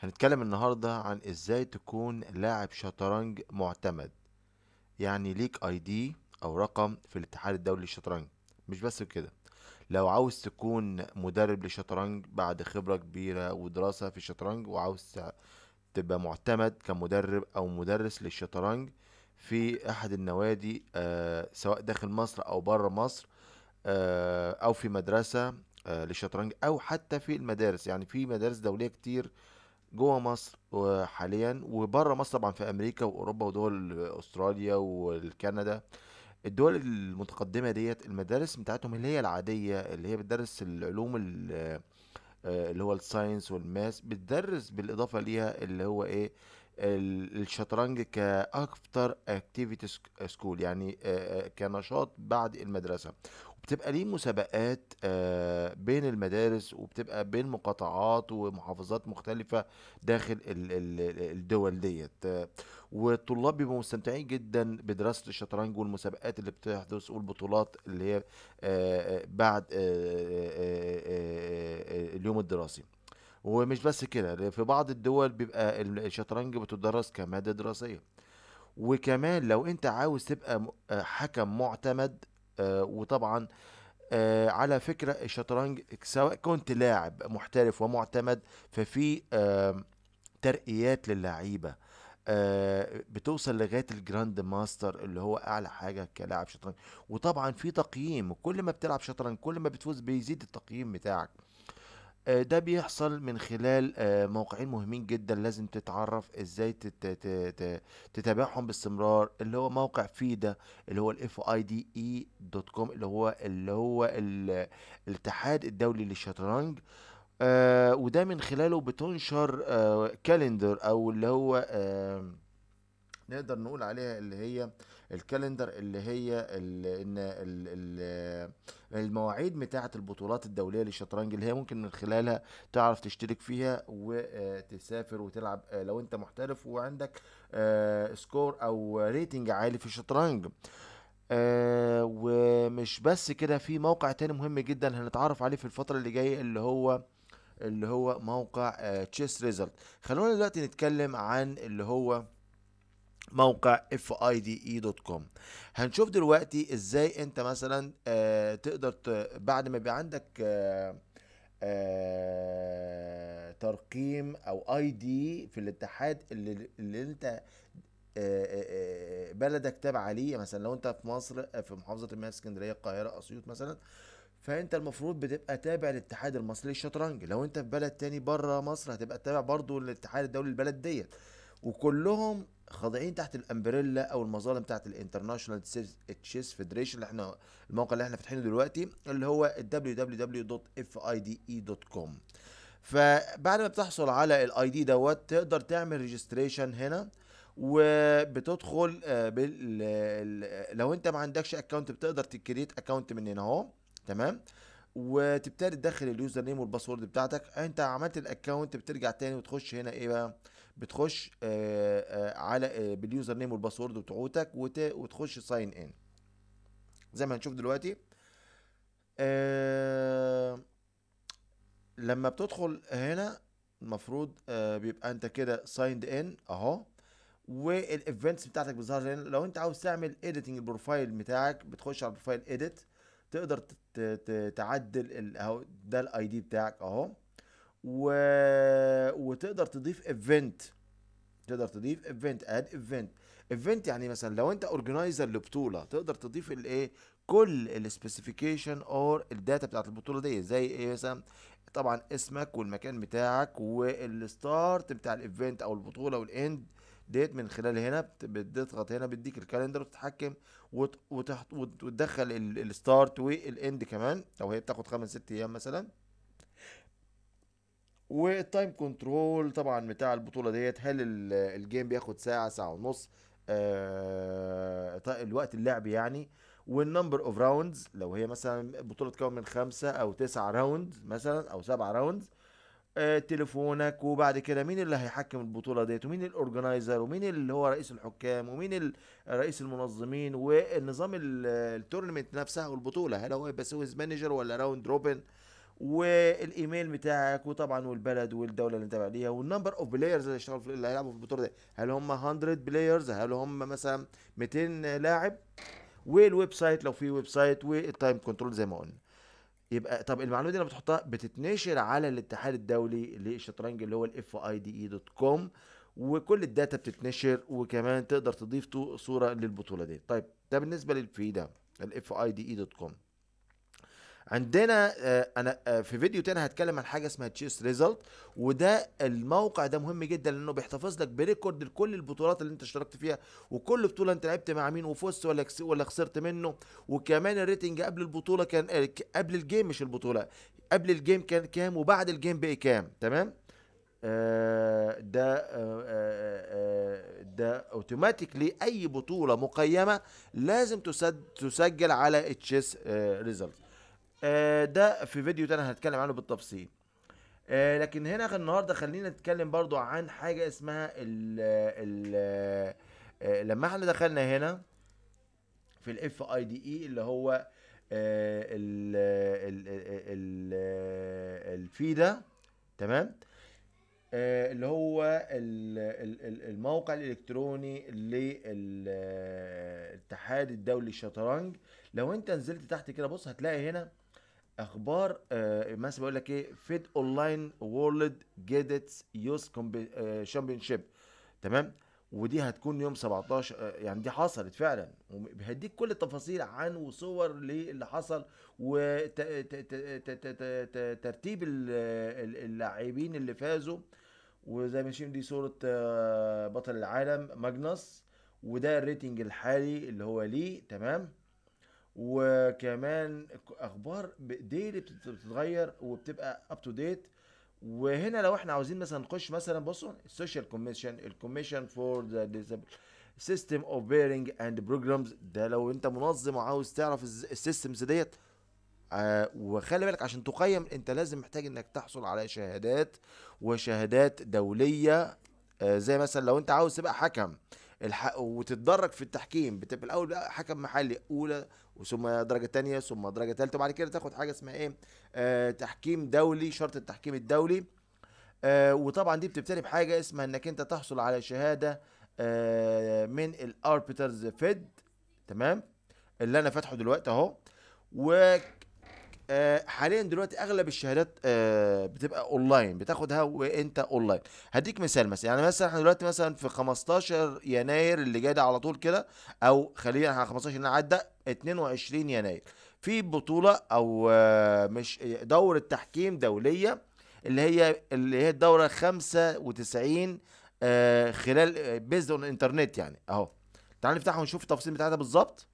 هنتكلم النهاردة عن ازاي تكون لاعب شطرنج معتمد يعني ليك اي دي او رقم في الاتحاد الدولي للشطرنج مش بس كده لو عاوز تكون مدرب للشطرنج بعد خبرة كبيرة ودراسة في الشطرنج وعاوز تبقى معتمد كمدرب او مدرس للشطرنج في احد النوادي آه سواء داخل مصر او بره مصر آه او في مدرسة آه للشطرنج او حتى في المدارس يعني في مدارس دولية كتير جوه مصر حاليا وبره مصر طبعا في امريكا واوروبا ودول استراليا والكندا الدول المتقدمه ديت المدارس بتاعتهم اللي هي العاديه اللي هي بتدرس العلوم آه، اللي هو الساينس والماس بتدرس بالاضافه ليها اللي هو ايه الشطرنج كاكتر اكتيفيتي سكول يعني آه، آه، كنشاط بعد المدرسه بتبقى ليه مسابقات آه، بين المدارس وبتبقى بين مقاطعات ومحافظات مختلفة داخل الدول ديت آه، والطلاب بيبقوا مستمتعين جدا بدراسة الشطرنج والمسابقات اللي بتحدث والبطولات اللي هي آه، بعد اليوم الدراسي ومش بس كده في بعض الدول بيبقى الشطرنج بتدرس كمادة دراسية وكمان لو انت عاوز تبقى حكم معتمد آه، وطبعا آه، على فكرة الشطرنج سواء كنت لاعب محترف ومعتمد ففي ترقيات للعيبة آه، بتوصل لغايه الجراند ماستر اللي هو اعلى حاجه كلاعب شطرنج وطبعا في تقييم وكل ما بتلعب شطرنج كل ما بتفوز بيزيد التقييم بتاعك آه، ده بيحصل من خلال آه، موقعين مهمين جدا لازم تتعرف ازاي تتابعهم باستمرار اللي هو موقع فيدا اللي هو الاف اي دي اي دوت كوم اللي هو اللي هو الاتحاد الدولي للشطرنج آه، وده من خلاله بتنشر كالندر او اللي هو نقدر نقول عليها اللي هي الكالندر اللي هي ان المواعيد بتاعه البطولات الدوليه للشطرنج اللي هي ممكن من خلالها تعرف تشترك فيها وتسافر وتلعب آه، لو انت محترف وعندك سكور آه، او ريتنج عالي في الشطرنج آه ومش بس كده في موقع تاني مهم جدا هنتعرف عليه في الفترة اللي جاية اللي هو اللي هو موقع تشيس آه ريزلت خلونا دلوقتي نتكلم عن اللي هو موقع fide.com هنشوف دلوقتي ازاي انت مثلا آه، تقدر بعد ما يبقى عندك آه، آه، ترقيم او اي دي في الاتحاد اللي, اللي انت بلدك تابعه ليه مثلا لو انت في مصر في محافظه المياه اسكندريه القاهره اسيوط مثلا فانت المفروض بتبقى تابع للاتحاد المصري للشطرنج لو انت في بلد تاني بره مصر هتبقى تابع برضو للاتحاد الدولي البلد ديت وكلهم خاضعين تحت الامبريلا او المظالم بتاعت الانترناشونال تشيس فيدريشن اللي احنا الموقع اللي احنا فاتحينه دلوقتي اللي هو www.fide.com فبعد ما بتحصل على الاي دي دوت تقدر تعمل ريجستريشن هنا وبتدخل آه، بال... لو انت ما عندكش اكونت بتقدر تكريت اكونت من هنا اهو تمام وتبتدي تدخل اليوزر نيم والباسورد بتاعتك انت عملت الاكونت بترجع تاني وتخش هنا ايه بقى بتخش آه، آه، على آه، باليوزر نيم والباسورد بتوعتك وتخش ساين ان زي ما هنشوف دلوقتي لما بتدخل هنا المفروض بيبقى انت كده سايند ان اهو والايفنتس بتاعتك بتظهر هنا لو انت عاوز تعمل اديتنج البروفايل بتاعك بتخش على البروفايل اديت تقدر تعدل ده الاي دي بتاعك اهو و... وتقدر تضيف ايفنت تقدر تضيف ايفنت اد ايفنت ايفنت يعني مثلا لو انت اورجنايزر لبطوله تقدر تضيف الايه كل السبيسيفيكيشن اور الداتا بتاعت البطوله دي زي ايه مثلا طبعا اسمك والمكان بتاعك والستارت بتاع الايفنت او البطوله والاند ديت من خلال هنا بتضغط هنا بيديك الكالندر وتتحكم وتدخل الستارت والاند كمان لو هي بتاخد خمس ست ايام مثلا والتايم كنترول طبعا بتاع البطوله ديت هل الجيم بياخد ساعه ساعه ونص آه طيب، الوقت اللعب يعني والنمبر اوف راوندز لو هي مثلا بطوله تكون من خمسه او تسعه راوند مثلا او سبعه راوندز آه تليفونك وبعد كده مين اللي هيحكم البطوله ديت ومين الاورجنايزر ومين اللي هو رئيس الحكام ومين رئيس المنظمين والنظام التورنمنت نفسها والبطوله هل هو يبقى سويس مانجر ولا راوند روبن آه والايميل بتاعك وطبعا والبلد والدوله اللي انت تابع ليها والنمبر اوف بلايرز اللي هيشتغل اللي هيلعبوا في البطوله دي هل هم 100 بلايرز هل هم مثلا 200 لاعب والويب سايت لو في ويب سايت والتايم كنترول زي ما قلنا يبقى طب المعلومه دي لما بتحطها بتتنشر على الاتحاد الدولي للشطرنج اللي هو الاف اي دي اي دوت كوم وكل الداتا بتتنشر وكمان تقدر تضيف صوره للبطوله دي طيب ده بالنسبه للفي ده الاف اي دي اي دوت e كوم عندنا آه، انا آه، في فيديو تاني هتكلم عن حاجه اسمها تشيس ريزلت وده الموقع ده مهم جدا لانه بيحتفظ لك بريكورد لكل البطولات اللي انت اشتركت فيها وكل بطوله انت لعبت مع مين وفزت ولا ولا خسرت منه وكمان الريتنج قبل البطوله كان آه، قبل الجيم مش البطوله قبل الجيم كان كام وبعد الجيم بقي كام تمام ده ده اوتوماتيكلي اي بطوله مقيمه لازم تسجل على تشيس ريزلت آه، ده في فيديو تاني هنتكلم عنه بالتفصيل آه، لكن هنا النهارده خلينا نتكلم برضو عن حاجه اسمها ال ال آه، لما احنا دخلنا هنا في الاف اي دي اي اللي هو الفي ده تمام اللي هو الموقع الالكتروني للاتحاد الدولي للشطرنج لو انت نزلت تحت كده بص هتلاقي هنا اخبار آه، مثلا بيقول لك ايه فيد اونلاين وورلد جيدتس يوس شامبيون شيب تمام ودي هتكون يوم 17 آه، يعني دي حصلت فعلا وهديك كل التفاصيل عن وصور للي حصل وترتيب اللاعبين اللي فازوا وزي ما شايفين دي صورة آه، بطل العالم ماجنس وده الريتنج الحالي اللي هو ليه تمام وكمان اخبار ديلي بتتغير وبتبقى اب تو ديت وهنا لو احنا عاوزين مثلا نخش مثلا بصوا السوشيال كوميشن الكوميشن فور ذا سيستم اوف بيرنج اند بروجرامز ده لو انت منظم وعاوز تعرف السيستمز ديت آه وخلي بالك عشان تقيم انت لازم محتاج انك تحصل على شهادات وشهادات دوليه آه زي مثلا لو انت عاوز تبقى حكم الحق وتتدرج في التحكيم بتبقى الاول حكم محلي اولى ثم درجه تانية ثم درجه ثالثه وبعد كده تاخد حاجه اسمها ايه آه تحكيم دولي شرط التحكيم الدولي آه وطبعا دي بتبتدي بحاجه اسمها انك انت تحصل على شهاده آه من الاربيترز فيد تمام اللي انا فاتحه دلوقتي اهو آه، حاليا دلوقتي اغلب الشهادات آه، بتبقى اونلاين بتاخدها وانت اونلاين هديك مثال مثلا يعني مثلا احنا دلوقتي مثلا في 15 يناير اللي جاي ده على طول كده او خلينا على 15 يناير عدى 22 يناير في بطوله او آه، مش دوره تحكيم دوليه اللي هي اللي هي الدوره 95 خلال بيزد اون انترنت يعني اهو تعال نفتحها ونشوف التفاصيل بتاعتها بالظبط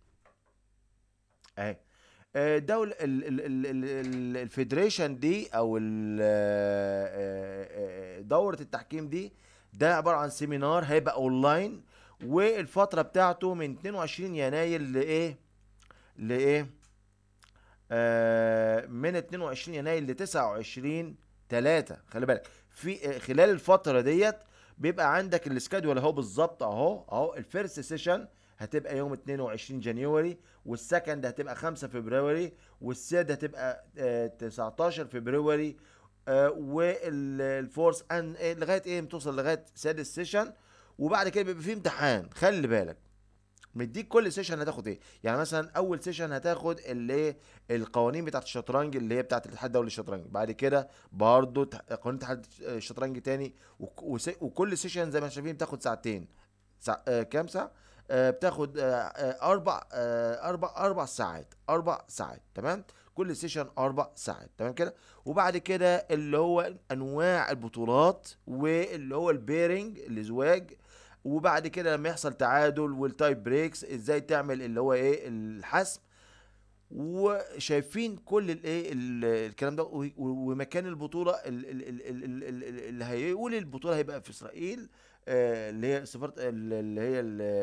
اهي آه، دول الفيدريشن دي او آه، آه، دوره التحكيم دي ده عباره عن سيمينار هيبقى اونلاين والفتره بتاعته من 22 يناير لايه لايه آه من 22 يناير ل 29 3 خلي بالك في خلال الفتره ديت بيبقى عندك السكادول اهو بالظبط اهو اهو الفيرست سيشن هتبقى يوم 22 جانيوري والسكند هتبقى 5 فبراير والثيرد هتبقى 19 آه، فبراير آه، والفورس ان إيه، لغايه ايه بتوصل لغايه سادس سيشن وبعد كده بيبقى في امتحان خلي بالك مديك كل سيشن هتاخد ايه يعني مثلا اول سيشن هتاخد اللي القوانين بتاعه الشطرنج اللي هي بتاعه الاتحاد الدولي للشطرنج بعد كده برده قوانين الاتحاد الشطرنج تاني وكل سيشن زي ما شايفين بتاخد ساعتين ساعة آه، كام ساعه آه، بتاخد آه، آه، اربع اربع اربع ساعات اربع ساعات تمام كل سيشن اربع ساعات تمام كده وبعد كده اللي هو انواع البطولات واللي هو البيرنج الزواج وبعد كده لما يحصل تعادل والتايب بريكس ازاي تعمل اللي هو ايه الحسم وشايفين كل الايه الكلام ده ومكان البطوله اللي هيقول البطوله هيبقى في اسرائيل آه، اللي هي سفاره اللي هي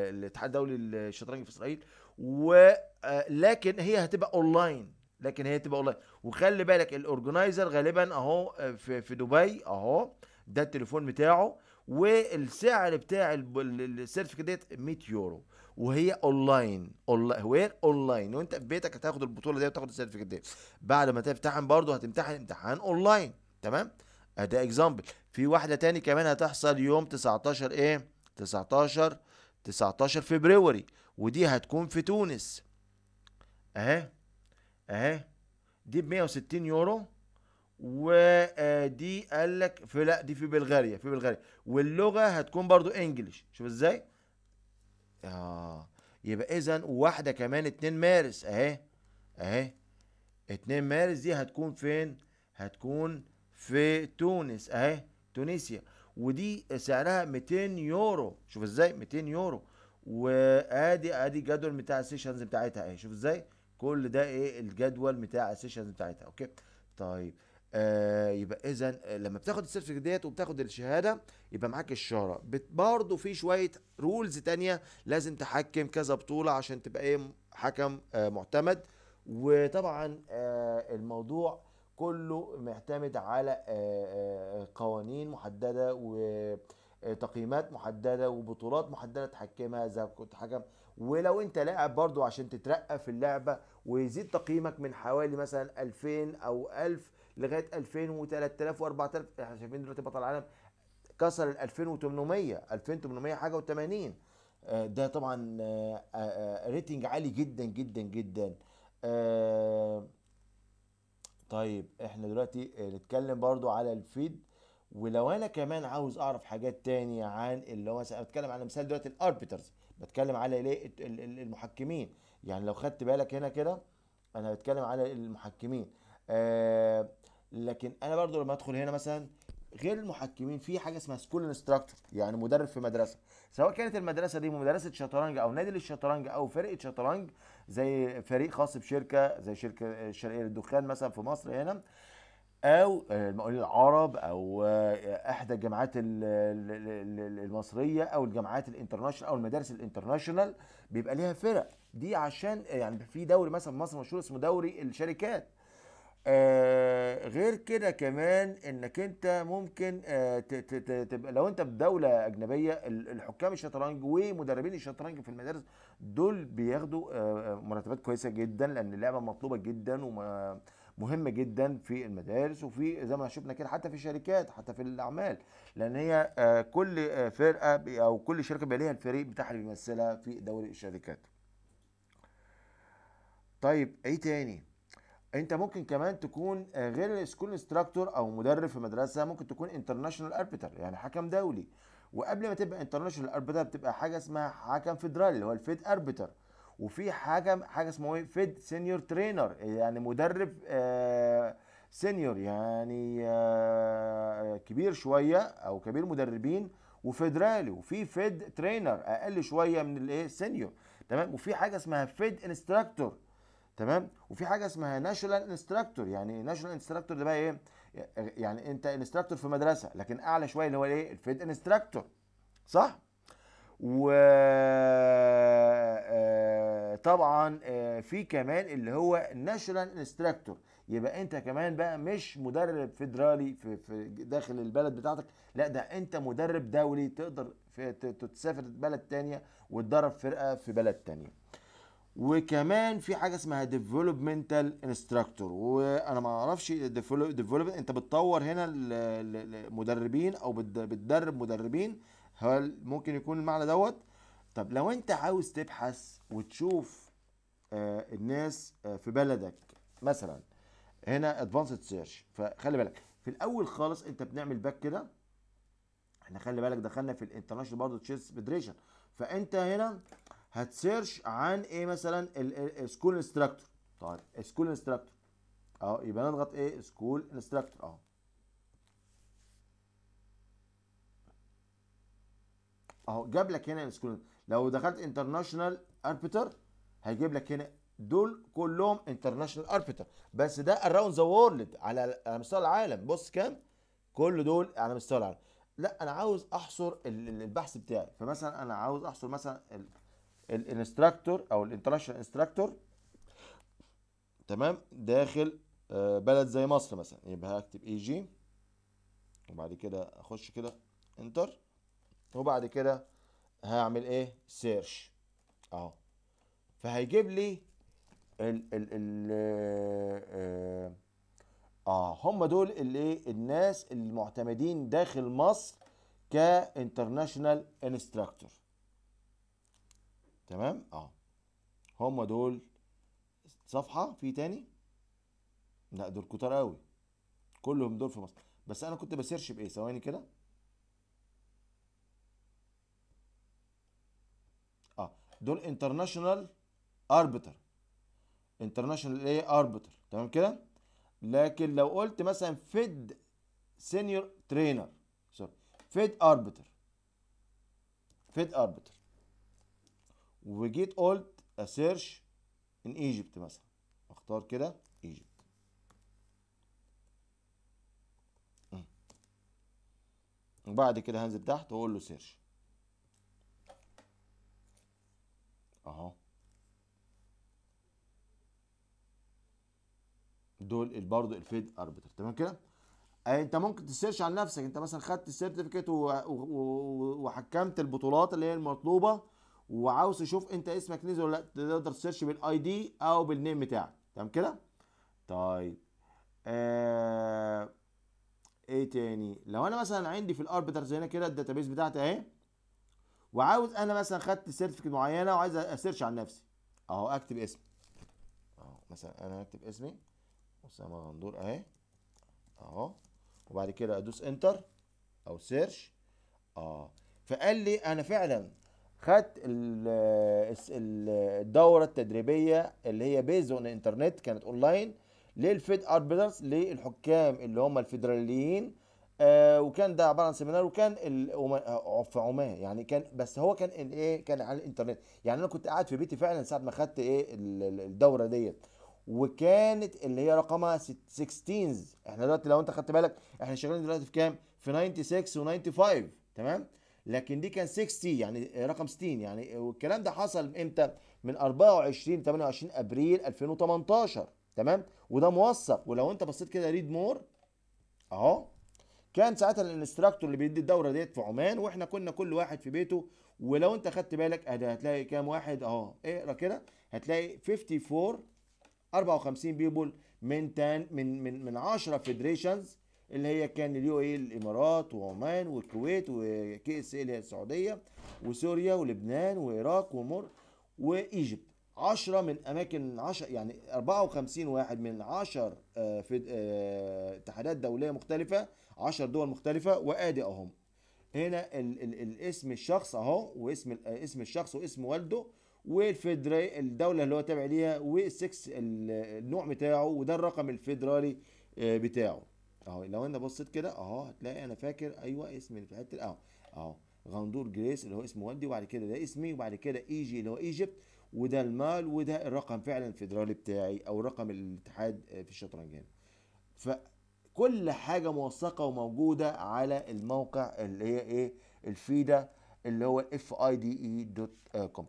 الاتحاد الدولي للشطرنج في اسرائيل ولكن آه، هي هتبقى اونلاين لكن هي تبقى اونلاين وخلي بالك الاورجنايزر غالبا اهو آه، في, في دبي اهو ده التليفون بتاعه والسعر بتاع السيرتيفيكت ديت 100 يورو وهي اونلاين وير اونلاين وانت في بيتك هتاخد البطوله دي وتاخد السيرتيفيكت ديت بعد ما تمتحن برضه هتمتحن امتحان اونلاين تمام ده اكزامبل في واحده تاني كمان هتحصل يوم 19 ايه 19 19 فبروري ودي هتكون في تونس اهي اهي دي ب 160 يورو ودي آه، قال لك في لا دي في بلغاريا في بلغاريا واللغه هتكون برضو انجلش شوف ازاي اه يبقى اذا واحده كمان 2 مارس اهي اهي 2 مارس دي هتكون فين هتكون في تونس اهي تونسيا ودي سعرها 200 يورو شوف ازاي 200 يورو وادي ادي الجدول بتاع السيشنز بتاعتها اهي شوف ازاي كل ده ايه الجدول بتاع السيشنز بتاعتها اوكي طيب آه يبقى اذا لما بتاخد السيرتيفيكت ديت وبتاخد الشهاده يبقى معاك الشهره برضه في شويه رولز ثانيه لازم تحكم كذا بطوله عشان تبقى ايه حكم آه معتمد وطبعا آه الموضوع كله معتمد على آه، آه، قوانين محدده وتقييمات آه، محدده وبطولات محدده تحكمها اذا كنت حكم ولو انت لاعب برضو عشان تترقى في اللعبه ويزيد تقييمك من حوالي مثلا 2000 او 1000 لغايه 2000 و3000 و4000 احنا شايفين دلوقتي بطل العالم كسر ال 2800 2800 حاجه و80 ده طبعا ريتنج عالي جدا جدا جدا طيب احنا دلوقتي آه، نتكلم برضو على الفيد ولو انا كمان عاوز اعرف حاجات تانية عن اللي هو مثلا بتكلم على مثال دلوقتي الاربيترز بتكلم على ليه المحكمين يعني لو خدت بالك هنا كده انا بتكلم على المحكمين آه لكن انا برضو لما ادخل هنا مثلا غير المحكمين في حاجه اسمها سكول انستراكتور يعني مدرب في مدرسه سواء كانت المدرسه دي مدرسه شطرنج او نادي للشطرنج او فرقه شطرنج زي فريق خاص بشركه زي شركه الشرقيه للدخان مثلا في مصر هنا او المقاولين العرب او احدى الجامعات المصريه او الجامعات الانترناشونال او المدارس الانترناشونال بيبقى ليها فرق دي عشان يعني في دوري مثلا في مصر مشهور اسمه دوري الشركات آه غير كده كمان انك انت ممكن آه تبقى لو انت في دوله اجنبيه الحكام الشطرنج ومدربين الشطرنج في المدارس دول بياخدوا آه, آه، مرتبات كويسه جدا لان اللعبه مطلوبه جدا ومهمه جدا في المدارس وفي زي ما شفنا كده حتى في الشركات حتى في الاعمال لان هي آه كل آه، فرقه او كل شركه بيبقى ليها الفريق بتاعها اللي بيمثلها في دوري الشركات. طيب ايه تاني؟ انت ممكن كمان تكون آه، غير سكول انستراكتور او مدرب في مدرسه ممكن تكون انترناشونال اربيتر يعني حكم دولي وقبل ما تبقى انترناشونال اربيتر بتبقى حاجه اسمها حكم فيدرالي اللي هو الفيد اربيتر وفي حاجه حاجه اسمها ايه فيد سينيور ترينر يعني مدرب سينيور آه، يعني آه، كبير شويه او كبير مدربين وفيدرالي وفي فيد ترينر اقل شويه من الايه سينيور تمام وفي حاجه اسمها فيد انستراكتور تمام وفي حاجه اسمها ناشونال انستراكتور يعني ناشونال انستراكتور ده بقى ايه يعني انت انستراكتور في مدرسه لكن اعلى شويه اللي هو الايه الفيد انستراكتور صح و آه، طبعا آه، في كمان اللي هو ناشونال انستراكتور يبقى انت كمان بقى مش مدرب فيدرالي في, في داخل البلد بتاعتك لا ده انت مدرب دولي تقدر تسافر بلد تانية وتدرب فرقه في بلد تانية وكمان في حاجه اسمها ديفلوبمنتال انستراكتور وانا ما اعرفش ديفلوب انت بتطور هنا المدربين او بتدرب مدربين هل ممكن يكون المعنى دوت طب لو انت عاوز تبحث وتشوف آه، الناس آه، في بلدك مثلا هنا ادفانسد سيرش فخلي بالك في الاول خالص انت بنعمل باك كده احنا خلي بالك دخلنا في الانترناشونال برضه تشيس فيدريشن فانت هنا هتسيرش عن ايه مثلا السكول انستراكتور طيب سكول انستراكتور اهو يبقى نضغط ايه سكول انستراكتور اهو اهو جاب لك هنا السكول لو دخلت انترناشونال اربيتر هيجيب لك هنا دول كلهم انترناشونال اربيتر بس ده اراوند ذا وورلد على مستوى العالم بص كام كل دول على مستوى العالم لا انا عاوز احصر البحث بتاعي فمثلا انا عاوز احصر مثلا الانستراكتور او الانترناشونال انستراكتور تمام داخل آه، بلد زي مصر مثلا يبقى هكتب اي جي وبعد كده اخش كده انتر وبعد كده هعمل ايه سيرش اهو فهيجيب لي ال ال ال آه،, آه،, اه هم دول اللي الناس المعتمدين داخل مصر كانترناشونال انستراكتور تمام اه هم دول صفحه في تاني لا دول كتار قوي كلهم دول في مصر بس انا كنت بسيرش بايه ثواني كده اه دول انترناشونال اربيتر انترناشونال ايه اربيتر تمام كده لكن لو قلت مثلا فيد سينيور ترينر سوري فيد اربيتر فيد اربيتر وجيت قلت اسيرش ان ايجيبت مثلا اختار كده ايجيبت وبعد كده هنزل تحت واقول له سيرش اهو دول برضه الفيد اربتر تمام كده آه، انت ممكن تسيرش عن نفسك انت مثلا خدت السيرتيفيكيت وحكمت البطولات اللي هي المطلوبه وعاوز يشوف انت اسمك نزل ولا لا تقدر تسيرش بالاي دي او بالنيم بتاعك تمام كده طيب آه ايه تاني لو انا مثلا عندي في الاربيترز هنا كده الداتابيس بتاعتي اهي وعاوز انا مثلا خدت سيرتيفيكت معينه وعايز اسيرش عن نفسي اهو اكتب اسمي اهو مثلا انا هكتب اسمي اسامه غندور اهي اهو وبعد كده ادوس انتر او سيرش اه فقال لي انا فعلا خدت الدوره التدريبيه اللي هي بيز اون انترنت كانت اونلاين للفيد اربيترز للحكام اللي هم الفيدراليين آه وكان ده عباره عن سيمينار وكان آه، في عمان يعني كان بس هو كان ايه كان على الانترنت يعني انا كنت قاعد في بيتي فعلا ساعه ما خدت ايه الدوره ديت وكانت اللي هي رقمها 16 احنا دلوقتي لو انت خدت بالك احنا شغالين دلوقتي في كام في 96 و95 تمام لكن دي كان 60 يعني رقم 60 يعني والكلام ده حصل امتى من 24 28 ابريل 2018 تمام وده موثق ولو انت بصيت كده ريد مور اهو كان ساعتها الانستراكتور اللي بيدي الدوره ديت في عمان واحنا كنا كل واحد في بيته ولو انت خدت بالك اه هتلاقي كام واحد اهو اقرا كده هتلاقي 54 54 بيبول من تان من من من 10 فيدريشنز اللي هي كان اليو اي الامارات وعمان والكويت وكي اس اللي هي السعوديه وسوريا ولبنان وعراق ومر وايجيبت 10 من اماكن 10 يعني 54 واحد من 10 آه، آه، اتحادات دوليه مختلفه 10 دول مختلفه وادي اهم هنا الـ الـ الاسم الشخص اهو واسم آه، اسم الشخص واسم والده والفدرالي الدوله اللي هو تابع ليها والسكس النوع بتاعه وده الرقم الفدرالي بتاعه اهو لو انا بصيت كده اهو هتلاقي انا فاكر ايوه اسمي في حته اهو اهو غندور جريس اللي هو اسمه والدي وبعد كده ده اسمي وبعد كده اي جي اللي هو ايجيبت وده المال وده الرقم فعلا الفيدرالي بتاعي او رقم الاتحاد في الشطرنج هنا فكل حاجه موثقه وموجوده على الموقع اللي هي ايه الفيدا اللي هو اف اي دي اي دوت كوم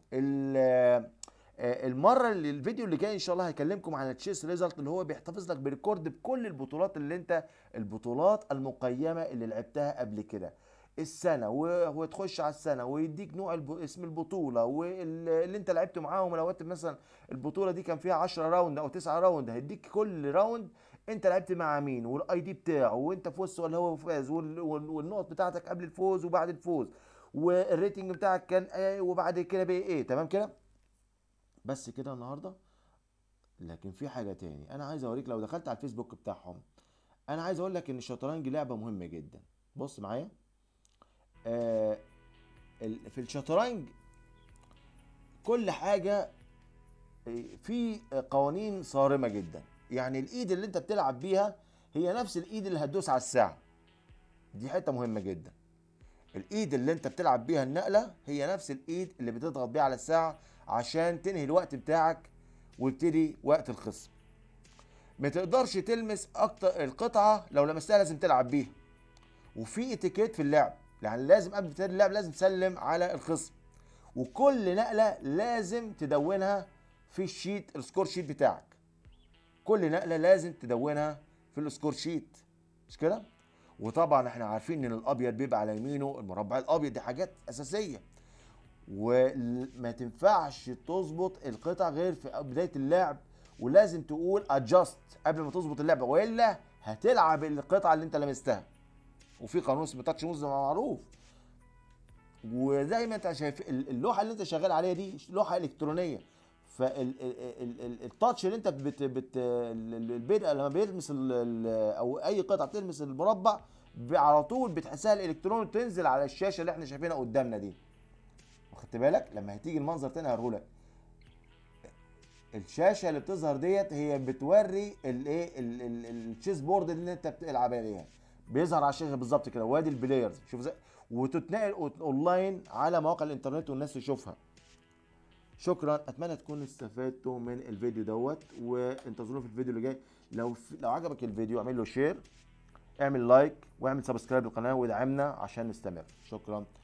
آه، المره اللي الفيديو اللي جاي ان شاء الله هكلمكم عن تشيس ريزلت اللي هو بيحتفظ لك بريكورد بكل البطولات اللي انت البطولات المقيمه اللي لعبتها قبل كده السنه وتخش على السنه ويديك نوع الب... اسم البطوله واللي انت لعبت معاهم لو انت مثلا البطوله دي كان فيها 10 راوند او 9 راوند هيديك كل راوند انت لعبت مع مين والاي دي بتاعه وانت فزت ولا هو فاز وال... والنقط بتاعتك قبل الفوز وبعد الفوز والريتنج بتاعك كان ايه وبعد كده بقى ايه تمام كده بس كده النهارده لكن في حاجه تاني انا عايز اوريك لو دخلت على الفيسبوك بتاعهم انا عايز اقول لك ان الشطرنج لعبه مهمه جدا بص معايا آه في الشطرنج كل حاجه آه، في قوانين صارمه جدا يعني الايد اللي انت بتلعب بيها هي نفس الايد اللي هتدوس على الساعه دي حته مهمه جدا الايد اللي انت بتلعب بيها النقله هي نفس الايد اللي بتضغط بيها على الساعه عشان تنهي الوقت بتاعك ويبتدي وقت الخصم ما تقدرش تلمس اكتر القطعه لو لمستها لازم تلعب بيها وفي اتيكيت في اللعب يعني لازم قبل ابتداء اللعب لازم تسلم على الخصم وكل نقله لازم تدونها في الشيت السكور شيت بتاعك كل نقله لازم تدونها في السكور شيت مش كده وطبعا احنا عارفين ان الابيض بيبقى على يمينه المربع الابيض دي حاجات اساسيه وما تنفعش تظبط القطع غير في بدايه اللعب ولازم تقول ادجاست قبل ما تظبط اللعبه والا هتلعب القطعه اللي انت لمستها وفي قانون اسمه تاتش موز معروف وزي ما انت شايف اللوحه اللي انت شغال عليها دي لوحه الكترونيه فالتاتش اللي انت بت بت البدء لما بيلمس او اي قطعه بتلمس المربع على طول بتحسها الالكترون تنزل على الشاشه اللي احنا شايفينها قدامنا دي خدت بالك لما هتيجي المنظر تاني لك الشاشه اللي بتظهر ديت هي بتوري الايه التشيس بورد اللي انت بتلعب عليها بيظهر على الشاشه بالظبط كده وادي البلايرز شوف زي وتتنقل اونلاين على مواقع الانترنت والناس تشوفها شكرا اتمنى تكونوا استفدتوا من الفيديو دوت وانتظرونا في الفيديو اللي جاي لو في... لو عجبك الفيديو اعمل له شير اعمل لايك واعمل سبسكرايب للقناه وادعمنا عشان نستمر شكرا